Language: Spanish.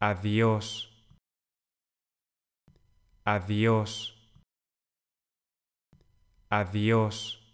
Adiós. Adiós. Adiós.